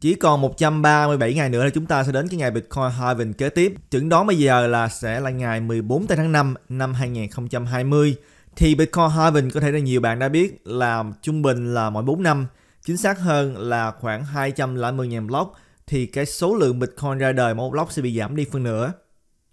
Chỉ còn 137 ngày nữa là chúng ta sẽ đến cái ngày Bitcoin halving kế tiếp. Chứng đó bây giờ là sẽ là ngày 14 tháng 5 năm 2020. Thì Bitcoin halving có thể là nhiều bạn đã biết là trung bình là mỗi 4 năm, chính xác hơn là khoảng 210.000 block thì cái số lượng Bitcoin ra đời mỗi block sẽ bị giảm đi phân nửa.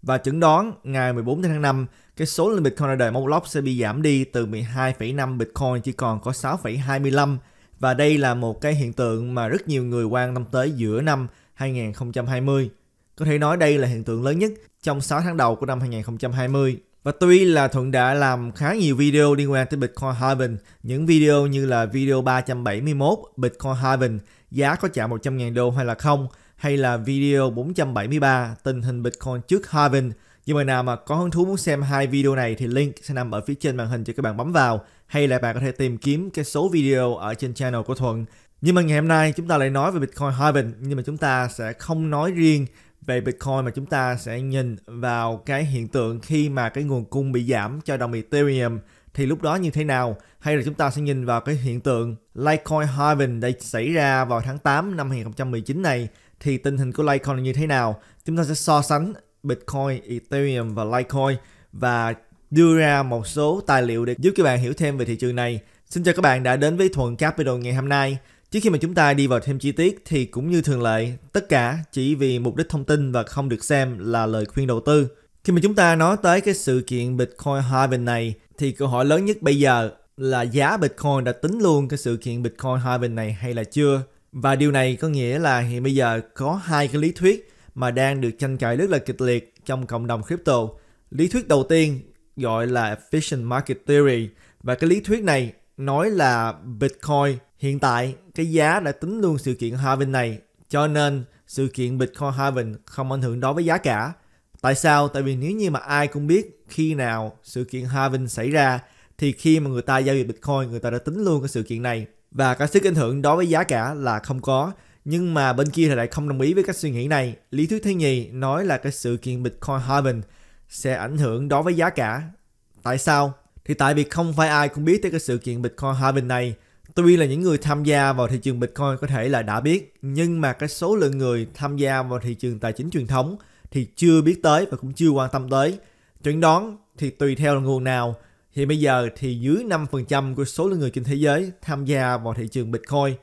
Và chứng đoán ngày 14 tháng 5, cái số lượng Bitcoin ra đời mỗi block sẽ bị giảm đi từ 12,5 Bitcoin chỉ còn có 6,25 và đây là một cái hiện tượng mà rất nhiều người quan tâm tới giữa năm 2020. Có thể nói đây là hiện tượng lớn nhất trong 6 tháng đầu của năm 2020. Và tuy là Thuận đã làm khá nhiều video liên quan tới Bitcoin halving những video như là video 371 Bitcoin halving giá có chạm 100.000 đô hay là không, hay là video 473 tình hình Bitcoin trước halving nhưng mà nào mà có hứng thú muốn xem hai video này thì link sẽ nằm ở phía trên màn hình cho các bạn bấm vào hay là bạn có thể tìm kiếm cái số video ở trên channel của Thuận. Nhưng mà ngày hôm nay chúng ta lại nói về Bitcoin halving nhưng mà chúng ta sẽ không nói riêng về Bitcoin mà chúng ta sẽ nhìn vào cái hiện tượng khi mà cái nguồn cung bị giảm cho đồng Ethereum thì lúc đó như thế nào hay là chúng ta sẽ nhìn vào cái hiện tượng Litecoin halving đã xảy ra vào tháng 8 năm 2019 này thì tình hình của Litecoin là như thế nào chúng ta sẽ so sánh Bitcoin, Ethereum và Litecoin và đưa ra một số tài liệu để giúp các bạn hiểu thêm về thị trường này. Xin chào các bạn đã đến với Thuận Capital ngày hôm nay. Trước khi mà chúng ta đi vào thêm chi tiết thì cũng như thường lệ, tất cả chỉ vì mục đích thông tin và không được xem là lời khuyên đầu tư. Khi mà chúng ta nói tới cái sự kiện Bitcoin Halving này thì câu hỏi lớn nhất bây giờ là giá Bitcoin đã tính luôn cái sự kiện Bitcoin Halving này hay là chưa? Và điều này có nghĩa là hiện bây giờ có hai cái lý thuyết mà đang được tranh cãi rất là kịch liệt trong cộng đồng crypto. Lý thuyết đầu tiên gọi là Efficient Market Theory và cái lý thuyết này nói là Bitcoin hiện tại cái giá đã tính luôn sự kiện halving này cho nên sự kiện Bitcoin halving không ảnh hưởng đối với giá cả. Tại sao? Tại vì nếu như mà ai cũng biết khi nào sự kiện halving xảy ra thì khi mà người ta giao dịch Bitcoin người ta đã tính luôn cái sự kiện này và cái sức ảnh hưởng đối với giá cả là không có nhưng mà bên kia thì lại không đồng ý với cách suy nghĩ này. Lý thuyết thứ nhì nói là cái sự kiện Bitcoin halving sẽ ảnh hưởng đối với giá cả. Tại sao? Thì tại vì không phải ai cũng biết tới cái sự kiện Bitcoin halving này. Tuy là những người tham gia vào thị trường Bitcoin có thể là đã biết, nhưng mà cái số lượng người tham gia vào thị trường tài chính truyền thống thì chưa biết tới và cũng chưa quan tâm tới. Chuẩn đoán thì tùy theo là nguồn nào, thì bây giờ thì dưới 5% của số lượng người trên thế giới tham gia vào thị trường Bitcoin.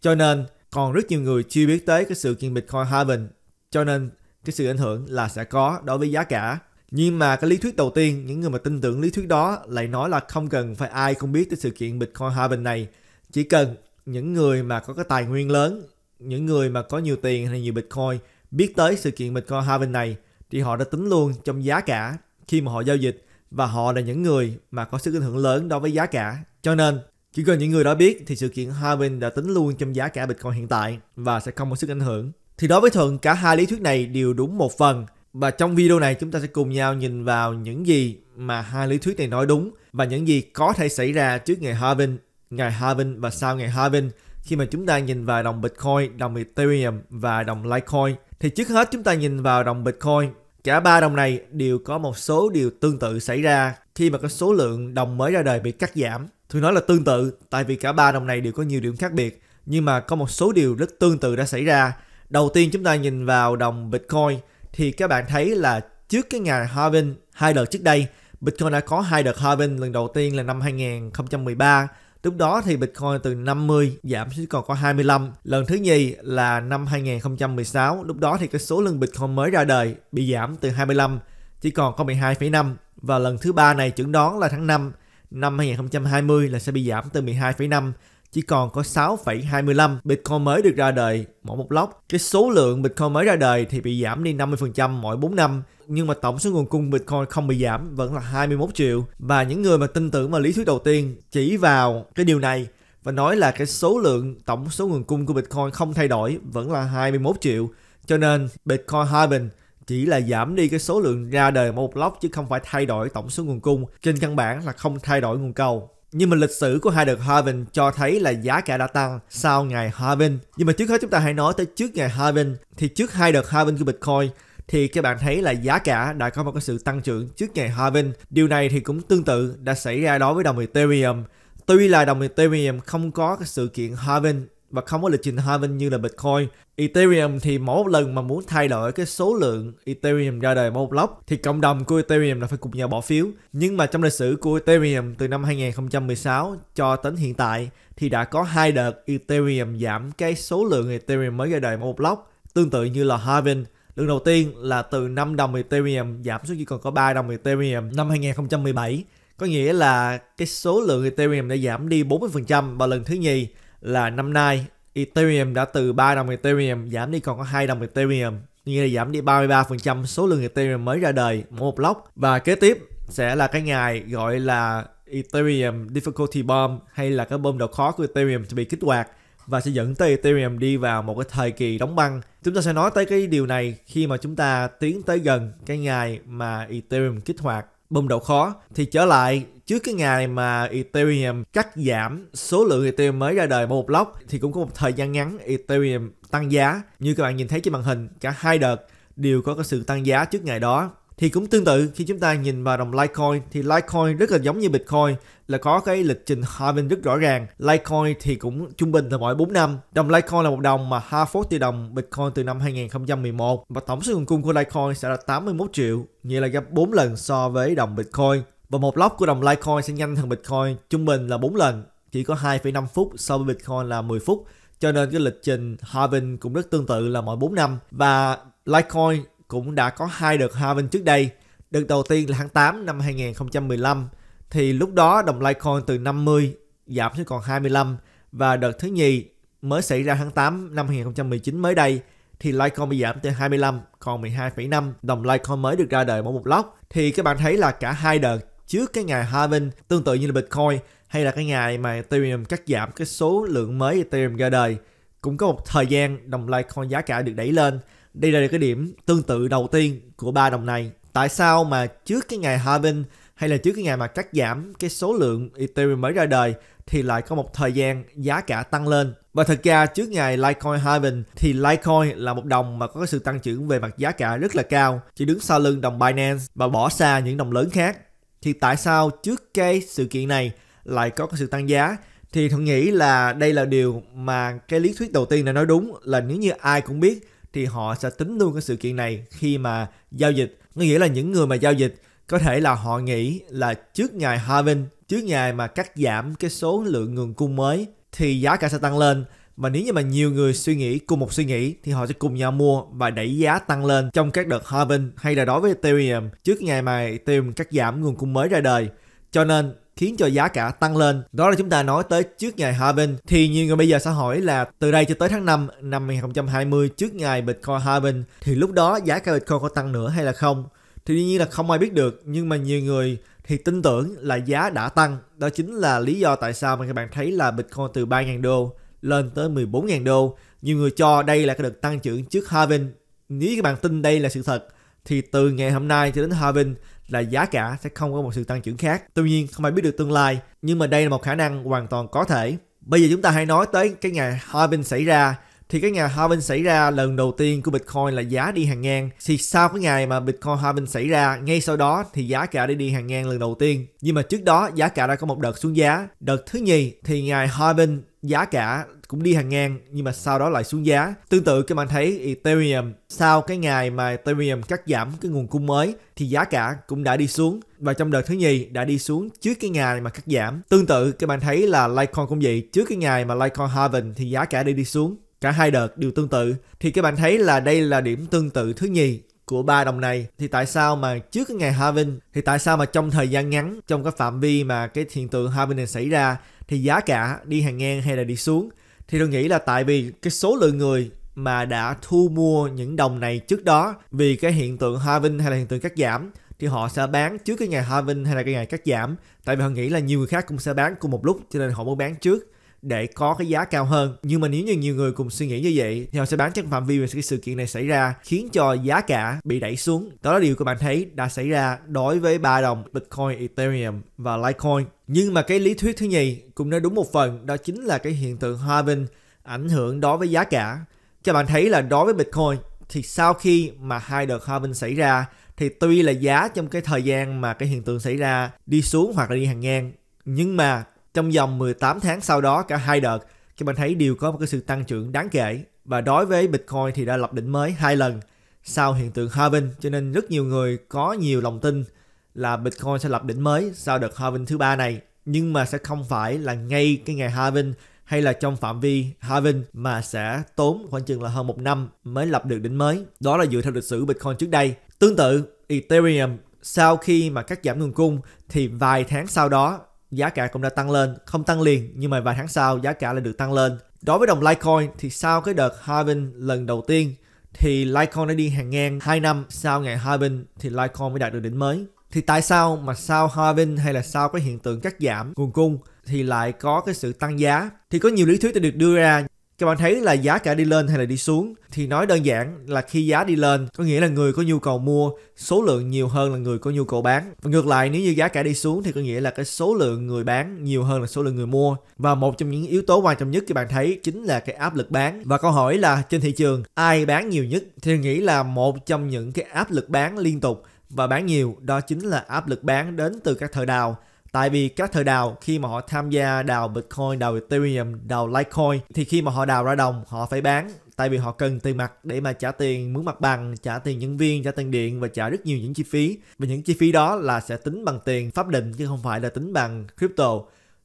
Cho nên còn rất nhiều người chưa biết tới cái sự kiện Bitcoin halving cho nên cái sự ảnh hưởng là sẽ có đối với giá cả. Nhưng mà cái lý thuyết đầu tiên, những người mà tin tưởng lý thuyết đó lại nói là không cần phải ai cũng biết tới sự kiện Bitcoin halving này. Chỉ cần những người mà có cái tài nguyên lớn, những người mà có nhiều tiền hay nhiều Bitcoin biết tới sự kiện Bitcoin halving này thì họ đã tính luôn trong giá cả khi mà họ giao dịch và họ là những người mà có sức ảnh hưởng lớn đối với giá cả. Cho nên chỉ cần những người đó biết thì sự kiện halving đã tính luôn trong giá cả Bitcoin hiện tại và sẽ không có sức ảnh hưởng. Thì đối với Thuận, cả hai lý thuyết này đều đúng một phần. Và trong video này chúng ta sẽ cùng nhau nhìn vào những gì mà hai lý thuyết này nói đúng và những gì có thể xảy ra trước ngày halving ngày halving và sau ngày halving khi mà chúng ta nhìn vào đồng Bitcoin, đồng Ethereum và đồng Litecoin. Thì trước hết chúng ta nhìn vào đồng Bitcoin. Cả ba đồng này đều có một số điều tương tự xảy ra khi mà có số lượng đồng mới ra đời bị cắt giảm thường nói là tương tự tại vì cả ba đồng này đều có nhiều điểm khác biệt nhưng mà có một số điều rất tương tự đã xảy ra đầu tiên chúng ta nhìn vào đồng bitcoin thì các bạn thấy là trước cái ngày halving hai đợt trước đây Bitcoin đã có hai đợt halving lần đầu tiên là năm 2013 Lúc đó thì Bitcoin từ 50 giảm xuống còn có 25. Lần thứ nhì là năm 2016, lúc đó thì cái số lượng Bitcoin mới ra đời bị giảm từ 25 chỉ còn có 12,5 và lần thứ ba này chẩn đoán là tháng 5 năm 2020 là sẽ bị giảm từ 12,5 chỉ còn có 6,25 Bitcoin mới được ra đời mỗi một lốc. Cái số lượng Bitcoin mới ra đời thì bị giảm đi 50% mỗi 4 năm. Nhưng mà tổng số nguồn cung Bitcoin không bị giảm vẫn là 21 triệu. Và những người mà tin tưởng vào lý thuyết đầu tiên chỉ vào cái điều này và nói là cái số lượng tổng số nguồn cung của Bitcoin không thay đổi vẫn là 21 triệu. Cho nên Bitcoin halving chỉ là giảm đi cái số lượng ra đời một lốc chứ không phải thay đổi tổng số nguồn cung trên căn bản là không thay đổi nguồn cầu nhưng mà lịch sử của hai đợt harvin cho thấy là giá cả đã tăng sau ngày harvin nhưng mà trước hết chúng ta hãy nói tới trước ngày harvin thì trước hai đợt harvin của bitcoin thì các bạn thấy là giá cả đã có một cái sự tăng trưởng trước ngày harvin điều này thì cũng tương tự đã xảy ra đối với đồng ethereum Tuy là đồng Ethereum không có cái sự kiện harvin và không có lịch trình halving như là Bitcoin. Ethereum thì mỗi lần mà muốn thay đổi cái số lượng Ethereum ra đời một block thì cộng đồng của Ethereum là phải cùng nhau bỏ phiếu. Nhưng mà trong lịch sử của Ethereum từ năm 2016 cho đến hiện tại thì đã có hai đợt Ethereum giảm cái số lượng Ethereum mới ra đời một block tương tự như là halving Lần đầu tiên là từ 5 đồng Ethereum giảm xuống chỉ còn có 3 đồng Ethereum năm 2017. Có nghĩa là cái số lượng Ethereum đã giảm đi 40% vào lần thứ nhì là năm nay Ethereum đã từ 3 đồng Ethereum giảm đi còn có 2 đồng Ethereum, nghĩa là giảm đi 33% số lượng Ethereum mới ra đời một block. Và kế tiếp sẽ là cái ngày gọi là Ethereum difficulty bomb hay là cái bom độ khó của Ethereum sẽ bị kích hoạt và sẽ dẫn tới Ethereum đi vào một cái thời kỳ đóng băng. Chúng ta sẽ nói tới cái điều này khi mà chúng ta tiến tới gần cái ngày mà Ethereum kích hoạt bom độ khó thì trở lại trước cái ngày mà Ethereum cắt giảm số lượng Ethereum mới ra đời một block thì cũng có một thời gian ngắn Ethereum tăng giá. Như các bạn nhìn thấy trên màn hình, cả hai đợt đều có cái sự tăng giá trước ngày đó. Thì cũng tương tự khi chúng ta nhìn vào đồng Litecoin thì Litecoin rất là giống như Bitcoin là có cái lịch trình halving rất rõ ràng. Litecoin thì cũng trung bình là mỗi 4 năm. Đồng Litecoin là một đồng mà Harford tỷ đồng Bitcoin từ năm 2011 và tổng số nguồn cung của Litecoin sẽ là 81 triệu, nghĩa là gấp 4 lần so với đồng Bitcoin. Và một lóc của đồng Litecoin sẽ nhanh hơn Bitcoin trung bình là 4 lần, chỉ có 2,5 phút so với Bitcoin là 10 phút. Cho nên cái lịch trình halving cũng rất tương tự là mỗi 4 năm. Và Litecoin cũng đã có hai đợt halving trước đây. Đợt đầu tiên là tháng 8 năm 2015 thì lúc đó đồng Litecoin từ 50 giảm xuống còn 25 và đợt thứ nhì mới xảy ra tháng 8 năm 2019 mới đây thì Litecoin bị giảm từ 25 còn 12,5 đồng Litecoin mới được ra đời mỗi một lóc thì các bạn thấy là cả hai đợt trước cái ngày halving tương tự như là Bitcoin hay là cái ngày mà Ethereum cắt giảm cái số lượng mới Ethereum ra đời cũng có một thời gian đồng Litecoin giá cả được đẩy lên. Đây là cái điểm tương tự đầu tiên của ba đồng này. Tại sao mà trước cái ngày halving hay là trước cái ngày mà cắt giảm cái số lượng Ethereum mới ra đời thì lại có một thời gian giá cả tăng lên. Và thật ra trước ngày Litecoin halving thì Litecoin là một đồng mà có sự tăng trưởng về mặt giá cả rất là cao, chỉ đứng sau lưng đồng Binance và bỏ xa những đồng lớn khác thì tại sao trước cái sự kiện này lại có cái sự tăng giá thì thuận nghĩ là đây là điều mà cái lý thuyết đầu tiên đã nói đúng là nếu như ai cũng biết thì họ sẽ tính luôn cái sự kiện này khi mà giao dịch có nghĩa là những người mà giao dịch có thể là họ nghĩ là trước ngày Harvin trước ngày mà cắt giảm cái số lượng nguồn cung mới thì giá cả sẽ tăng lên và nếu như mà nhiều người suy nghĩ cùng một suy nghĩ thì họ sẽ cùng nhau mua và đẩy giá tăng lên trong các đợt halving hay là đối với Ethereum trước ngày mà Ethereum cắt giảm nguồn cung mới ra đời. Cho nên khiến cho giá cả tăng lên. Đó là chúng ta nói tới trước ngày halving thì nhiều người bây giờ sẽ hỏi là từ đây cho tới tháng 5 năm 2020 trước ngày Bitcoin halving thì lúc đó giá cả Bitcoin có tăng nữa hay là không? Thì đương nhiên là không ai biết được nhưng mà nhiều người thì tin tưởng là giá đã tăng. Đó chính là lý do tại sao mà các bạn thấy là Bitcoin từ 3.000 đô lên tới 14.000 đô. Nhiều người cho đây là cái đợt tăng trưởng trước Harvin. Nếu các bạn tin đây là sự thật, thì từ ngày hôm nay cho đến Harvin là giá cả sẽ không có một sự tăng trưởng khác. Tuy nhiên không ai biết được tương lai, nhưng mà đây là một khả năng hoàn toàn có thể. Bây giờ chúng ta hãy nói tới cái ngày Harvin xảy ra thì cái ngày Harvin xảy ra lần đầu tiên của Bitcoin là giá đi hàng ngang thì sau cái ngày mà Bitcoin Harvin xảy ra ngay sau đó thì giá cả đã đi hàng ngang lần đầu tiên nhưng mà trước đó giá cả đã có một đợt xuống giá đợt thứ nhì thì ngày Harvin giá cả cũng đi hàng ngang nhưng mà sau đó lại xuống giá. Tương tự các bạn thấy Ethereum sau cái ngày mà Ethereum cắt giảm cái nguồn cung mới thì giá cả cũng đã đi xuống và trong đợt thứ nhì đã đi xuống trước cái ngày mà cắt giảm. Tương tự các bạn thấy là Litecoin cũng vậy, trước cái ngày mà Litecoin halving thì giá cả đi đi xuống. Cả hai đợt đều tương tự thì các bạn thấy là đây là điểm tương tự thứ nhì của ba đồng này thì tại sao mà trước cái ngày halving thì tại sao mà trong thời gian ngắn trong cái phạm vi mà cái hiện tượng halving này xảy ra thì giá cả đi hàng ngang hay là đi xuống thì tôi nghĩ là tại vì cái số lượng người mà đã thu mua những đồng này trước đó vì cái hiện tượng halving hay là hiện tượng cắt giảm thì họ sẽ bán trước cái ngày halving hay là cái ngày cắt giảm tại vì họ nghĩ là nhiều người khác cũng sẽ bán cùng một lúc cho nên họ muốn bán trước để có cái giá cao hơn nhưng mà nếu như nhiều người cùng suy nghĩ như vậy thì họ sẽ bán trong phạm vi mà cái sự kiện này xảy ra khiến cho giá cả bị đẩy xuống đó là điều các bạn thấy đã xảy ra đối với ba đồng bitcoin ethereum và litecoin nhưng mà cái lý thuyết thứ nhì cũng nói đúng một phần đó chính là cái hiện tượng hòa bình ảnh hưởng đối với giá cả. Các bạn thấy là đối với Bitcoin thì sau khi mà hai đợt hòa bình xảy ra thì tuy là giá trong cái thời gian mà cái hiện tượng xảy ra đi xuống hoặc là đi hàng ngang nhưng mà trong vòng 18 tháng sau đó cả hai đợt các bạn thấy đều có một cái sự tăng trưởng đáng kể và đối với Bitcoin thì đã lập đỉnh mới hai lần sau hiện tượng halving cho nên rất nhiều người có nhiều lòng tin là Bitcoin sẽ lập đỉnh mới sau đợt halving thứ ba này nhưng mà sẽ không phải là ngay cái ngày halving hay là trong phạm vi halving mà sẽ tốn khoảng chừng là hơn một năm mới lập được đỉnh mới. Đó là dựa theo lịch sử Bitcoin trước đây. Tương tự Ethereum sau khi mà cắt giảm nguồn cung thì vài tháng sau đó giá cả cũng đã tăng lên, không tăng liền nhưng mà vài tháng sau giá cả lại được tăng lên. Đối với đồng Litecoin thì sau cái đợt halving lần đầu tiên thì Litecoin đã đi hàng ngang 2 năm sau ngày halving thì Litecoin mới đạt được đỉnh mới thì tại sao mà sao halving hay là sau cái hiện tượng cắt giảm nguồn cung thì lại có cái sự tăng giá thì có nhiều lý thuyết đã được đưa ra các bạn thấy là giá cả đi lên hay là đi xuống thì nói đơn giản là khi giá đi lên có nghĩa là người có nhu cầu mua số lượng nhiều hơn là người có nhu cầu bán và ngược lại nếu như giá cả đi xuống thì có nghĩa là cái số lượng người bán nhiều hơn là số lượng người mua và một trong những yếu tố quan trọng nhất các bạn thấy chính là cái áp lực bán và câu hỏi là trên thị trường ai bán nhiều nhất thì nghĩ là một trong những cái áp lực bán liên tục và bán nhiều đó chính là áp lực bán đến từ các thợ đào. Tại vì các thợ đào khi mà họ tham gia đào Bitcoin, đào Ethereum, đào Litecoin thì khi mà họ đào ra đồng họ phải bán tại vì họ cần tiền mặt để mà trả tiền mướn mặt bằng, trả tiền nhân viên, trả tiền điện và trả rất nhiều những chi phí. Và những chi phí đó là sẽ tính bằng tiền pháp định chứ không phải là tính bằng crypto.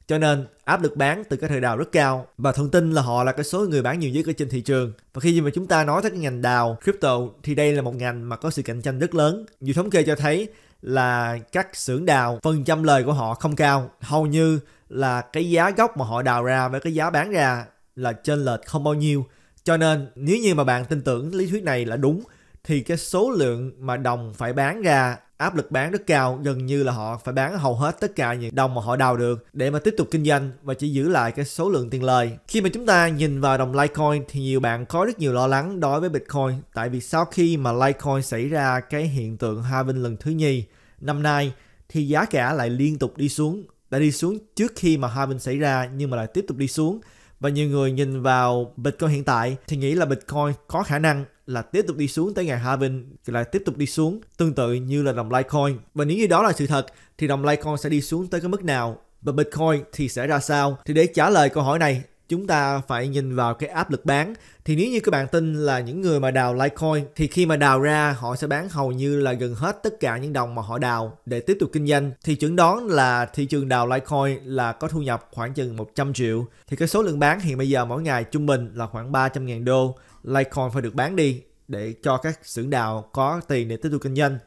Cho nên áp lực bán từ các thời đào rất cao và thường tin là họ là cái số người bán nhiều nhất ở trên thị trường. Và khi mà chúng ta nói tới cái ngành đào crypto thì đây là một ngành mà có sự cạnh tranh rất lớn. Nhiều thống kê cho thấy là các xưởng đào phần trăm lời của họ không cao, hầu như là cái giá gốc mà họ đào ra với cái giá bán ra là trên lệch không bao nhiêu. Cho nên nếu như mà bạn tin tưởng lý thuyết này là đúng thì cái số lượng mà đồng phải bán ra áp lực bán rất cao gần như là họ phải bán hầu hết tất cả những đồng mà họ đào được để mà tiếp tục kinh doanh và chỉ giữ lại cái số lượng tiền lời khi mà chúng ta nhìn vào đồng Litecoin thì nhiều bạn có rất nhiều lo lắng đối với Bitcoin tại vì sau khi mà Litecoin xảy ra cái hiện tượng halving lần thứ nhì năm nay thì giá cả lại liên tục đi xuống đã đi xuống trước khi mà halving xảy ra nhưng mà lại tiếp tục đi xuống và nhiều người nhìn vào Bitcoin hiện tại thì nghĩ là Bitcoin có khả năng là tiếp tục đi xuống tới ngày halving thì lại tiếp tục đi xuống tương tự như là đồng Litecoin. Và nếu như đó là sự thật thì đồng Litecoin sẽ đi xuống tới cái mức nào và Bitcoin thì sẽ ra sao? Thì để trả lời câu hỏi này chúng ta phải nhìn vào cái áp lực bán thì nếu như các bạn tin là những người mà đào Litecoin thì khi mà đào ra họ sẽ bán hầu như là gần hết tất cả những đồng mà họ đào để tiếp tục kinh doanh thì chứng đoán là thị trường đào Litecoin là có thu nhập khoảng chừng 100 triệu thì cái số lượng bán hiện bây giờ mỗi ngày trung bình là khoảng 300.000 đô Litecoin phải được bán đi để cho các xưởng đào có tiền để tiếp tục kinh doanh.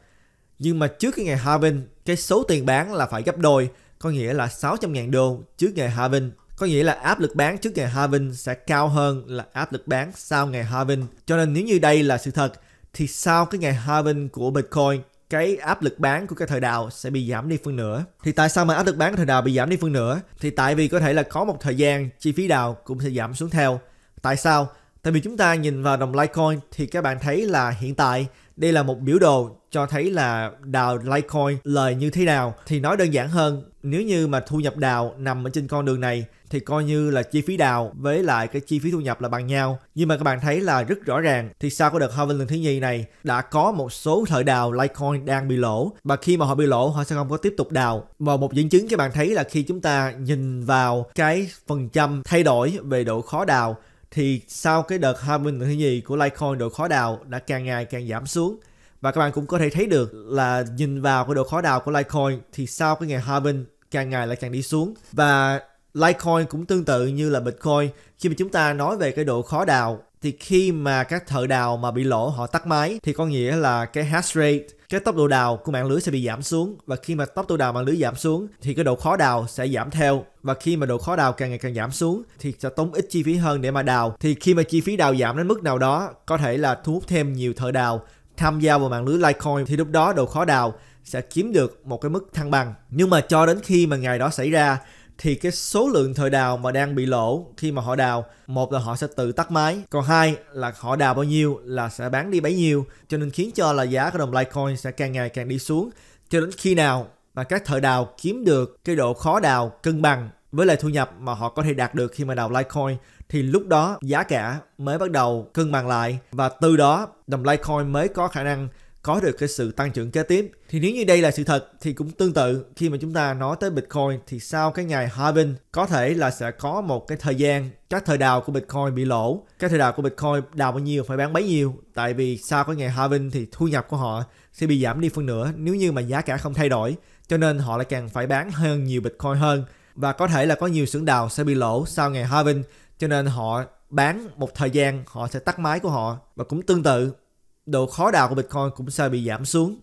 Nhưng mà trước cái ngày halving, cái số tiền bán là phải gấp đôi, có nghĩa là 600.000 đô trước ngày halving. Có nghĩa là áp lực bán trước ngày halving sẽ cao hơn là áp lực bán sau ngày halving. Cho nên nếu như đây là sự thật, thì sau cái ngày halving của Bitcoin, cái áp lực bán của cái thời đào sẽ bị giảm đi phân nửa. Thì tại sao mà áp lực bán của thời đào bị giảm đi phân nửa? Thì tại vì có thể là có một thời gian chi phí đào cũng sẽ giảm xuống theo. Tại sao? Tại vì chúng ta nhìn vào đồng Litecoin thì các bạn thấy là hiện tại đây là một biểu đồ cho thấy là đào Litecoin lời như thế nào. Thì nói đơn giản hơn, nếu như mà thu nhập đào nằm ở trên con đường này thì coi như là chi phí đào với lại cái chi phí thu nhập là bằng nhau. Nhưng mà các bạn thấy là rất rõ ràng thì sau cái đợt halving lần thứ nhì này đã có một số thợ đào Litecoin đang bị lỗ và khi mà họ bị lỗ họ sẽ không có tiếp tục đào. Và một dẫn chứng các bạn thấy là khi chúng ta nhìn vào cái phần trăm thay đổi về độ khó đào thì sau cái đợt harmon thứ nhì của Litecoin độ khó đào đã càng ngày càng giảm xuống và các bạn cũng có thể thấy được là nhìn vào cái độ khó đào của Litecoin thì sau cái ngày harmon càng ngày lại càng đi xuống và Litecoin cũng tương tự như là Bitcoin khi mà chúng ta nói về cái độ khó đào thì khi mà các thợ đào mà bị lỗ họ tắt máy thì có nghĩa là cái hash rate cái tốc độ đào của mạng lưới sẽ bị giảm xuống và khi mà tốc độ đào mạng lưới giảm xuống thì cái độ khó đào sẽ giảm theo và khi mà độ khó đào càng ngày càng giảm xuống thì sẽ tốn ít chi phí hơn để mà đào thì khi mà chi phí đào giảm đến mức nào đó có thể là thu hút thêm nhiều thợ đào tham gia vào mạng lưới Litecoin thì lúc đó độ khó đào sẽ kiếm được một cái mức thăng bằng nhưng mà cho đến khi mà ngày đó xảy ra thì cái số lượng thợ đào mà đang bị lỗ khi mà họ đào một là họ sẽ tự tắt máy còn hai là họ đào bao nhiêu là sẽ bán đi bấy nhiêu cho nên khiến cho là giá của đồng Litecoin sẽ càng ngày càng đi xuống cho đến khi nào mà các thợ đào kiếm được cái độ khó đào cân bằng với lại thu nhập mà họ có thể đạt được khi mà đào Litecoin thì lúc đó giá cả mới bắt đầu cân bằng lại và từ đó đồng Litecoin mới có khả năng có được cái sự tăng trưởng kế tiếp. Thì nếu như đây là sự thật thì cũng tương tự khi mà chúng ta nói tới Bitcoin thì sau cái ngày halving có thể là sẽ có một cái thời gian các thời đào của Bitcoin bị lỗ. Các thời đào của Bitcoin đào bao nhiêu phải bán bấy nhiêu tại vì sau cái ngày halving thì thu nhập của họ sẽ bị giảm đi phân nửa nếu như mà giá cả không thay đổi cho nên họ lại càng phải bán hơn nhiều Bitcoin hơn và có thể là có nhiều xưởng đào sẽ bị lỗ sau ngày halving cho nên họ bán một thời gian họ sẽ tắt máy của họ và cũng tương tự độ khó đào của Bitcoin cũng sẽ bị giảm xuống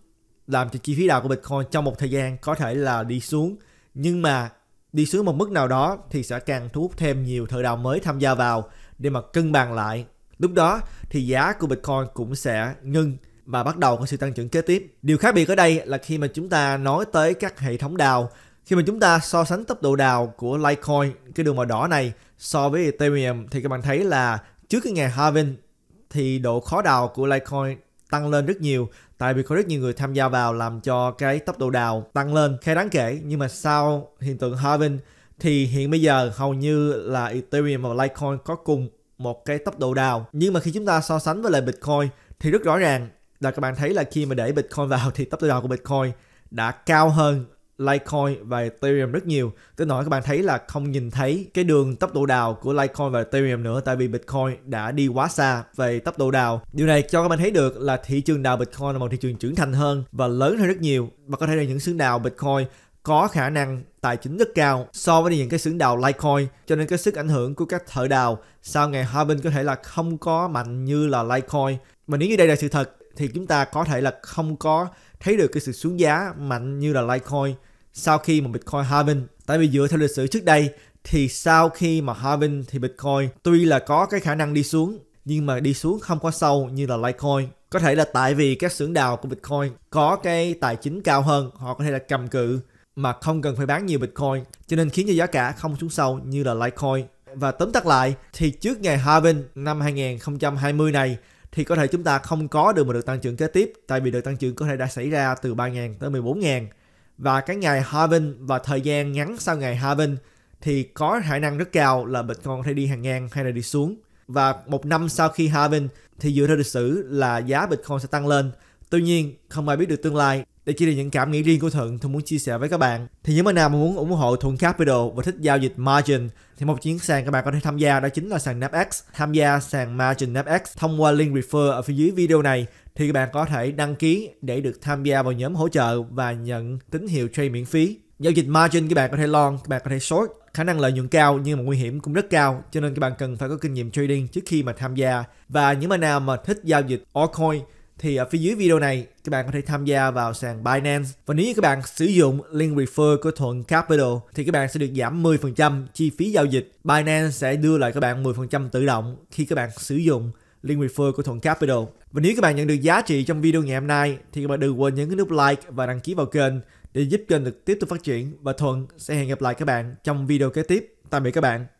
làm cho chi phí đào của Bitcoin trong một thời gian có thể là đi xuống nhưng mà đi xuống một mức nào đó thì sẽ càng thu hút thêm nhiều thợ đào mới tham gia vào để mà cân bằng lại lúc đó thì giá của Bitcoin cũng sẽ ngưng và bắt đầu có sự tăng trưởng kế tiếp điều khác biệt ở đây là khi mà chúng ta nói tới các hệ thống đào khi mà chúng ta so sánh tốc độ đào của Litecoin cái đường màu đỏ này so với Ethereum thì các bạn thấy là trước cái ngày halving thì độ khó đào của Litecoin tăng lên rất nhiều tại vì có rất nhiều người tham gia vào làm cho cái tốc độ đào tăng lên khá đáng kể nhưng mà sau hiện tượng halving thì hiện bây giờ hầu như là Ethereum và Litecoin có cùng một cái tốc độ đào nhưng mà khi chúng ta so sánh với lại Bitcoin thì rất rõ ràng là các bạn thấy là khi mà để Bitcoin vào thì tốc độ đào của Bitcoin đã cao hơn Litecoin và Ethereum rất nhiều. Tới nỗi các bạn thấy là không nhìn thấy cái đường tốc độ đào của Litecoin và Ethereum nữa tại vì Bitcoin đã đi quá xa về tốc độ đào. Điều này cho các bạn thấy được là thị trường đào Bitcoin là một thị trường trưởng thành hơn và lớn hơn rất nhiều và có thể là những xưởng đào Bitcoin có khả năng tài chính rất cao so với những cái xưởng đào Litecoin cho nên cái sức ảnh hưởng của các thợ đào sau ngày Harbin có thể là không có mạnh như là Litecoin mà nếu như đây là sự thật thì chúng ta có thể là không có thấy được cái sự xuống giá mạnh như là Litecoin sau khi mà Bitcoin halving. Tại vì dựa theo lịch sử trước đây thì sau khi mà halving thì Bitcoin tuy là có cái khả năng đi xuống nhưng mà đi xuống không có sâu như là Litecoin. Có thể là tại vì các xưởng đào của Bitcoin có cái tài chính cao hơn, họ có thể là cầm cự mà không cần phải bán nhiều Bitcoin cho nên khiến cho giá cả không xuống sâu như là Litecoin. Và tóm tắt lại thì trước ngày halving năm 2020 này thì có thể chúng ta không có được một đợt tăng trưởng kế tiếp tại vì đợt tăng trưởng có thể đã xảy ra từ 3.000 tới 14.000 và cái ngày halving và thời gian ngắn sau ngày halving thì có khả năng rất cao là Bitcoin có thể đi hàng ngang hay là đi xuống. Và một năm sau khi halving thì dựa theo lịch sử là giá Bitcoin sẽ tăng lên. Tuy nhiên, không ai biết được tương lai. đây chỉ là những cảm nghĩ riêng của Thuận, Thuận muốn chia sẻ với các bạn. Thì những bạn nào muốn ủng hộ Thuận Capital và thích giao dịch margin thì một chiến sàn các bạn có thể tham gia đó chính là sàn NAPX. Tham gia sàn margin NAPX thông qua link refer ở phía dưới video này thì các bạn có thể đăng ký để được tham gia vào nhóm hỗ trợ và nhận tín hiệu trade miễn phí. Giao dịch margin các bạn có thể long, các bạn có thể short, khả năng lợi nhuận cao nhưng mà nguy hiểm cũng rất cao cho nên các bạn cần phải có kinh nghiệm trading trước khi mà tham gia. Và những bạn nào mà thích giao dịch altcoin thì ở phía dưới video này các bạn có thể tham gia vào sàn Binance và nếu như các bạn sử dụng link refer của Thuận Capital thì các bạn sẽ được giảm 10% chi phí giao dịch. Binance sẽ đưa lại các bạn 10% tự động khi các bạn sử dụng link refer của Thuận Capital. Và nếu các bạn nhận được giá trị trong video ngày hôm nay thì các bạn đừng quên nhấn cái nút like và đăng ký vào kênh để giúp kênh được tiếp tục phát triển và Thuận sẽ hẹn gặp lại các bạn trong video kế tiếp. Tạm biệt các bạn.